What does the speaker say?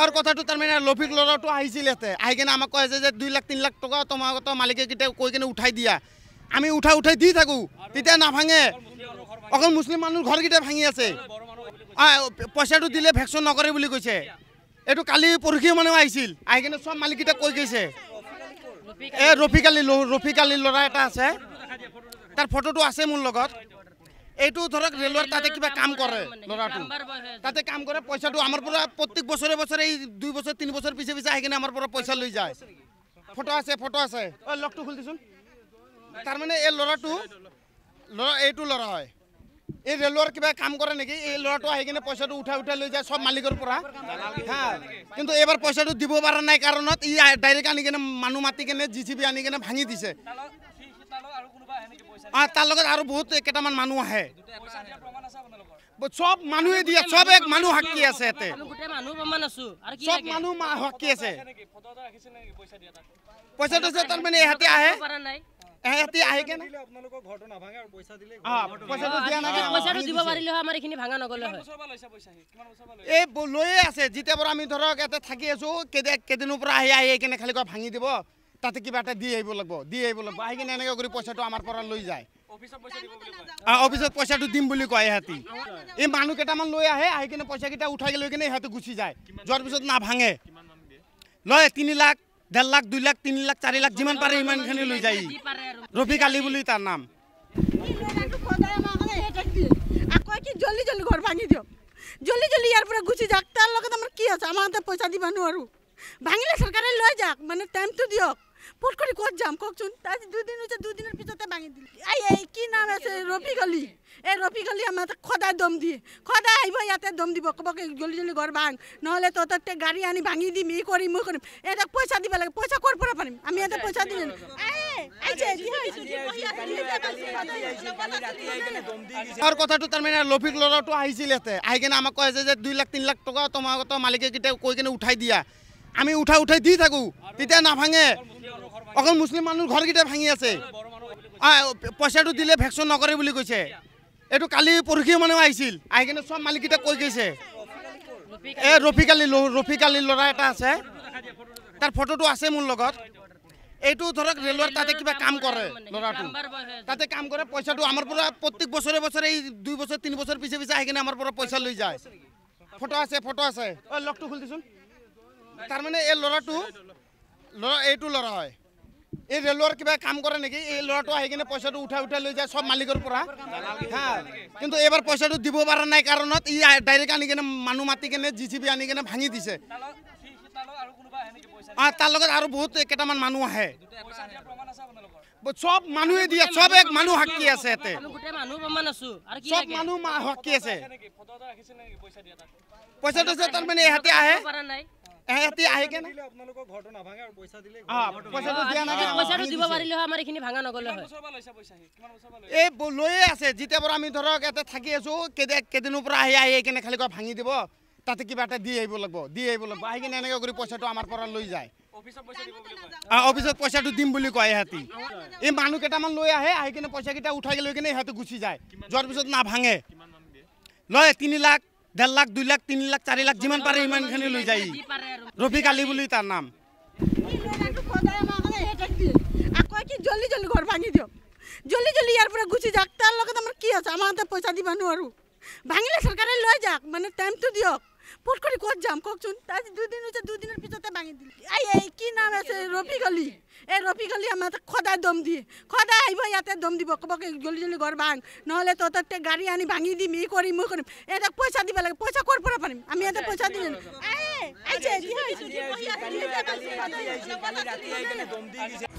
আৰু লফিক লৰাটো আহিছিল ইয়াতে আহি কিনে আমাক কয় যে দুই লাখ তিনি লাখ টকা তোমাৰ তো মালিককেইটাই কৈ কিনে উঠাই দিয়া আমি উঠাই উঠাই দি থাকোঁ তেতিয়া নাভাঙে অকল মুছলিম মানুহৰ ঘৰকেইটাই ভাঙি আছে পইচাটো দিলে ভেকচন নকৰে বুলি কৈছে এইটো কালি পৰহিয়ে মানুহ আহিছিল আহি কিনে চব মালিককেইটাই কৈ গৈছে এ ৰফিক আলি ৰফিক আলিৰ ল'ৰা এটা আছে তাৰ ফটোটো আছে মোৰ লগত এইটো ধৰক ৰেলৱেৰ তাতে কিবা কাম কৰে ল'ৰাটো তাতে কাম কৰে পইচাটো আমাৰ পৰা প্ৰত্যেক বছৰে বছৰে এই দুই বছৰ তিনি বছৰ পিছে পিছে আহি কিনে আমাৰ পৰা পইচা লৈ যায় ফটো আছে ফটো আছে লগটো খুলি দিছোন তাৰমানে এই ল'ৰাটো ল'ৰা এইটো ল'ৰা হয় এই ৰেলৱেৰ কিবা কাম কৰে নেকি এই ল'ৰাটো আহি কিনে পইচাটো উঠাই উঠাই লৈ যায় চব মালিকৰ পৰা হা কিন্তু এইবাৰ পইচাটো দিব পৰা নাই কাৰণত ই ডাইৰেক্ট আনি কিনে মানুহ মাতি কিনে জি চি বি আনি কিনে ভাঙি দিছে তাৰ লগত আৰু বহুত কেইটামান মানুহ আহে চব মানুহে দিয়া সব এক মানুষ হাক্কি আছে এতে লৈয়ে আছে যেতিয়া পৰা আমি ধৰক ইয়াতে থাকি আছো কেইদিনৰ পৰা আহি আহি কেনে খালি কৰা ভাঙি দিব তাতে কিবা এটা দি আহিব লাগবো দি আহিব লাগবো আহি কিনে এনেকে কৰি পইচাটো আমাৰ পৰা লৈ যায় অফিচত পইচাটো দিম বুলি কয় ইহঁতি এই মানুহ কেইটামান লৈ আহে আহি কিনে পইচাকেইটা উঠাই লৈ কিনে ইহঁতে গুচি যায় যোৱাৰ পিছত নাভাঙে লয় তিনি লাখ ডেৰ লাখ দুই লাখ তিনি লাখ চাৰি লাখ যিমান পাৰে সিমানখিনি লৈ যায় ৰবি কালি বুলি তাৰ নাম জলদি জলদি ঘৰ ভাঙি দিয়ক ইয়াৰ পৰা গুচি যাওক আমাৰ পইচা দিব নোৱাৰো ভাঙিলে চৰকাৰে লৈ যাওক মানে টাইমটো দিয়ক পট ক'ত যাম কওকচোন আজি দুদিন হৈছে দুদিনৰ পিছতে ভাঙি দিলে আই এই কি নাম আছে ৰফি গলি এই ৰফি গলি আমাৰ সদায় দম দিয়ে সদায় আহিব ইয়াতে দম দিব ক'ব গলি জলি ঘৰ ভাং নহ'লে ততে গাড়ী আনি ভাঙি দিম এই কৰিম মই কৰিম এটাক পইচা দিব লাগে পইচা ক'ৰ পৰা পাৰিম আমি ইয়াতে পইচা দিলোঁ আৰু কথাটো তাৰমানে লফিক ল'ৰাটো আহিছিল ইয়াতে আহি আমাক কয় যে দুই লাখ তিনি লাখ টকা তোমাৰ মালিকে কেতিয়া কৈ কিনে উঠাই দিয়া আমি উঠাই উঠাই দি থাকো তেতিয়া নাভাঙে অকল মুছলিম মানুহ ঘৰকেইটা ভাঙি আছে পইচাটো দিলে ভেকচন নকৰে বুলি কৈছে এইটো কালি পৰহি মানুহ আহিছিল আহি কিনে চব মালিককেইটা কৈ গৈছে এই ৰফিক আলি ৰফিক আলি ল'ৰা এটা আছে তাৰ ফটোটো আছে মোৰ লগত এইটো ধৰক ৰেলৱেৰ তাতে কিবা কাম কৰে ল'ৰাটো তাতে কাম কৰে পইচাটো আমাৰ পৰা প্ৰত্যেক বছৰে বছৰে এই দুই বছৰ তিনি বছৰ পিছে পিছে আহি কিনে আমাৰ পৰা পইচা লৈ যায় ফটো আছে ফটো আছে অঁ লগটো খুলিছোন তাৰমানে এই ল'ৰাটো ল'ৰা এইটো ল'ৰা হয় এই ৰেলৱেৰ কিবা কাম কৰে নেকি এই ল'ৰাটো আহি কিনে পইচাটো উঠাই উঠাই লৈ যায় চব মালিকৰ পৰা হা কিন্তু এইবাৰ পইচাটো দিব পৰা নাই কাৰণত ই ডাইৰেক্ট আনি কিনে মানুহ মাতি কিনে জি চি বি আনি কিনে ভাঙি দিছে তাৰ লগত আৰু বহুত কেইটামান মানুহ আহে চব মানুহে দিয়ে চব এক মানুহ সাক্ষী আছে ইয়াতে চব মানুহ সাক্ষী আছে পইচাটো তাৰমানে ইহঁতে আহে এতি আহে কেনে আপোনালোকৰ ঘৰটো নাভাঙে আৰু পইচা দিলে আ পইচাটো দিয়া নাই পইচাটো দিব পাৰিলে হয় আমাৰ এখিনি ভাঙা নগলে হয় এই লৈয়ে আছে জিতে পৰা আমি ধৰক এতে থাকি আছো কেদে কেদিনৰ পৰা আহি আহি কেনে খালি কৰ ভাঙি দিব তাতে কিবা এটা দি আহিব লাগিব দি আহিব লাগিব আহি কেনে এনেকৈ কৰি পইচাটো আমাৰ পৰা লৈ যায় অফিচত পইচাটো দিম বুলি কয় ইহঁতি এই মানুহ কেইটামান লৈ আহে আহি কিনে পইচাকেইটা উঠাই লৈ কিনে ইহঁতে গুচি যায় যোৱাৰ পিছত নাভাঙে লয় তিনি লাখ দেড় লাখ দুই লাখ তিন লাখ চারি লাখ যান পারে ইমানখানি লো যাই রফিক আলী বলে তার নাম জলদি জলদি ঘর ভাঙি দিও জলদি জলদি ইয়ার গুছি যাক তার লগত আমার কি আছে আমার পয়সা দিবা নো আর ভাঙিলে সরকারে লয় যাক মানে টাইম তো দিয়ক ফোট করে কর যাম ককচুন তাই দুদিন হচ্ছে দুদিনের পিছতে ভাঙি দিল এই এই কি নাম আছে রফি গলি এই রফি গলি আমার খদায় দম দিয়ে খদায় আহিব ইয়াতে দম দিব কব জলি জলি ঘর ভাঙ নহ'লে তহঁতে গাড়ী আনি ভাঙি দিম ই কৰিম মই কৰিম এটাক পইচা দিব লাগে পইচা ক'ৰ পৰা পাৰিম আমি এটা পইচা দিলে আইছে